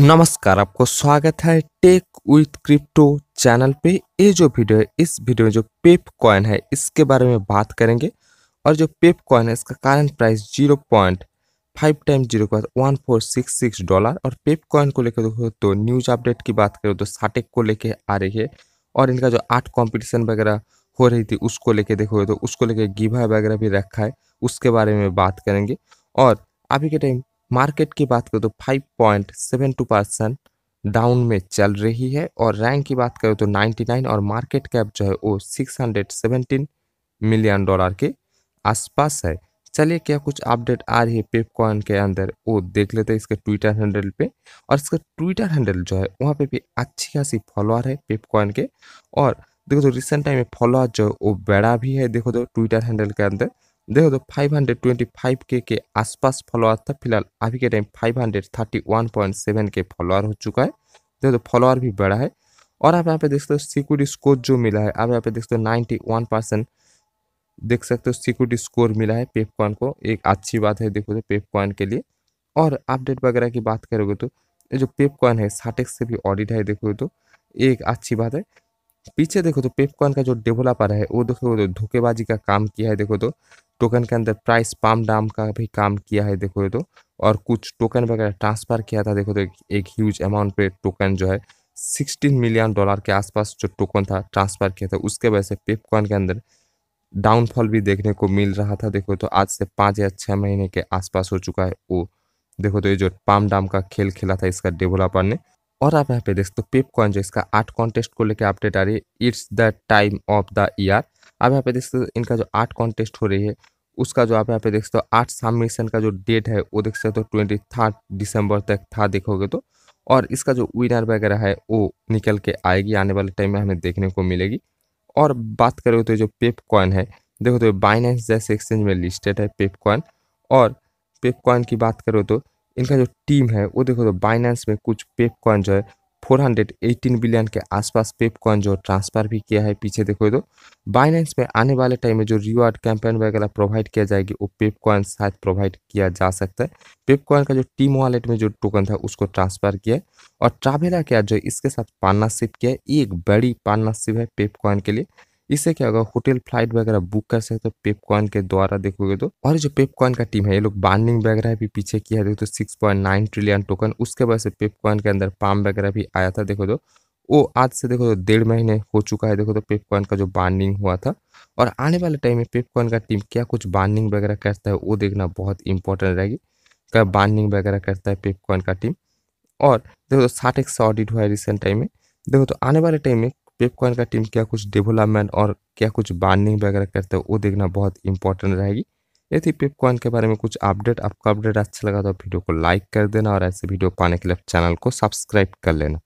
नमस्कार आपको स्वागत है टेक विथ क्रिप्टो चैनल पे ये जो वीडियो है इस वीडियो में जो पेप कॉइन है इसके बारे में बात करेंगे और जो पेप कॉइन है इसका current price zero point five time zero के one four six six dollar और पेप कॉइन को लेकर देखो तो न्यूज अपडेट की बात करें तो साटेक को लेके आ रही है और इनका जो आर्ट कॉम्पिटिशन वगैरह हो रही थी उसको लेके देखोगे तो उसको लेके गिभा वगैरह भी रखा है उसके बारे में बात करेंगे और अभी के टाइम मार्केट की बात करें तो 5.72 परसेंट डाउन में चल रही है और रैंक की बात करें तो 99 और मार्केट कैप जो है वो 617 मिलियन डॉलर के आसपास है चलिए क्या कुछ अपडेट आ रही है पेप के अंदर वो देख लेते हैं इसके ट्विटर हैंडल पे और इसका ट्विटर हैंडल जो है वहाँ पे भी अच्छी खासी फॉलोअर है पेप के और देखो तो रिसेंट टाइम में फॉलोअर जो है वो बड़ा भी है देखो तो ट्विटर हैंडल के अंदर देखो तो फाइव के आसपास फॉलोअर था फिलहाल अभी के टाइम 531.7 के फॉलोअर हो चुका है देखो तो फॉलोअर भी बढ़ा है और आप यहाँ पे देख सकते हो सिक्योरिटी स्कोर जो मिला है आप यहाँ पे देख सकते हो नाइन्टी वन परसेंट देख सकते हो सिक्योरिटी स्कोर मिला है पेपकॉइन को एक अच्छी बात है देखो तो पेपकॉइन के लिए और अपडेट वगैरह की बात करोगे तो जो पेपकॉइन है साटेक्स से भी ऑडिट है देखो तो एक अच्छी बात है पीछे देखो तो पेपकॉइन का जो डेवलपर है वो देखो तो धोखेबाजी का काम किया है देखो तो टोकन के अंदर प्राइस पाम डाम का भी काम किया है देखो तो और कुछ टोकन वगैरह ट्रांसफ़र किया था देखो तो एक, एक ह्यूज अमाउंट पे टोकन जो है 16 मिलियन डॉलर के आसपास जो टोकन था ट्रांसफ़र किया था उसके वजह से पेपकॉइन के अंदर डाउनफॉल भी देखने को मिल रहा था देखो तो आज से पाँच या छः महीने के आसपास हो चुका है वो देखो तो ये जो पाम डाम का खेल खेला था इसका डेवलपर ने और आप यहाँ पे देख सकते हो पेप कॉइन जो इसका आठ कॉन्टेस्ट को लेकर अपडेट आ रही है it's the time of the year आप यहाँ पे देख सकते हो इनका जो आठ कॉन्टेस्ट हो रही है उसका जो आप यहाँ पे देख सकते हो आठ सबमिशन का जो डेट है वो देख सकते हो ट्वेंटी थर्ड दिसंबर तक था देखोगे तो और इसका जो विनर वगैरह है वो निकल के आएगी आने वाले टाइम में हमें देखने को मिलेगी और बात करें तो जो पेप कॉइन है देखो तो बाइनेंस जैसे एक्सचेंज में लिस्टेड है पेप कॉइन और पेप कॉइन की बात करो तो इनका जो टीम है वो देखो तो बाइनेंस में कुछ पेप कॉइन जो है 418 बिलियन के आसपास पेप कॉइन जो ट्रांसफ़र भी किया है पीछे देखो तो बाइनेंस में आने वाले टाइम में जो रिवार्ड कैंपेन वगैरह प्रोवाइड किया जाएगी वो पेप कॉइन शायद प्रोवाइड किया जा सकता है पेप कॉइन का जो टीम वॉलेट में जो टोकन था उसको ट्रांसफ़र किया है और ट्रावेला क्या जो इसके साथ पार्टनरशिप किया है ये एक बड़ी पार्टनरशिप है पेप कॉइन के लिए इससे क्या होगा होटल फ्लाइट वगैरह बुक कर सकते हो पेपकॉन के द्वारा देखोगे तो और जो पेपकॉन का टीम है ये लोग बार्निंग वगैरह भी पीछे किया देखो तो six point nine trillion token उसके बाद से पेपकॉन के अंदर पाम वगैरह भी आया था देखो तो वो आज से देखो तो डेढ़ महीने हो चुका है देखो तो पेपकॉइन का जो बार्निंग हुआ था और आने वाले टाइम में पेपकॉन का टीम क्या कुछ बार्निंग वगैरह करता है वो देखना बहुत इंपॉर्टेंट रहेगी क्या बार्निंग वगैरह करता है पेपकॉन का टीम और देखो तो साठ एक सौ ऑडिट हुआ है रिसेंट टाइम में देखो तो आने वाले टाइम में पेपकॉइन का टीम क्या कुछ डेवलपमेंट और क्या कुछ बार्निंग वगैरह करते हैं वो देखना बहुत इंपॉर्टेंट रहेगी ये थी पेपकॉइन के बारे में कुछ अपडेट आपका अपडेट अच्छा लगा तो वीडियो को लाइक कर देना और ऐसे वीडियो पाने के लिए चैनल को सब्सक्राइब कर लेना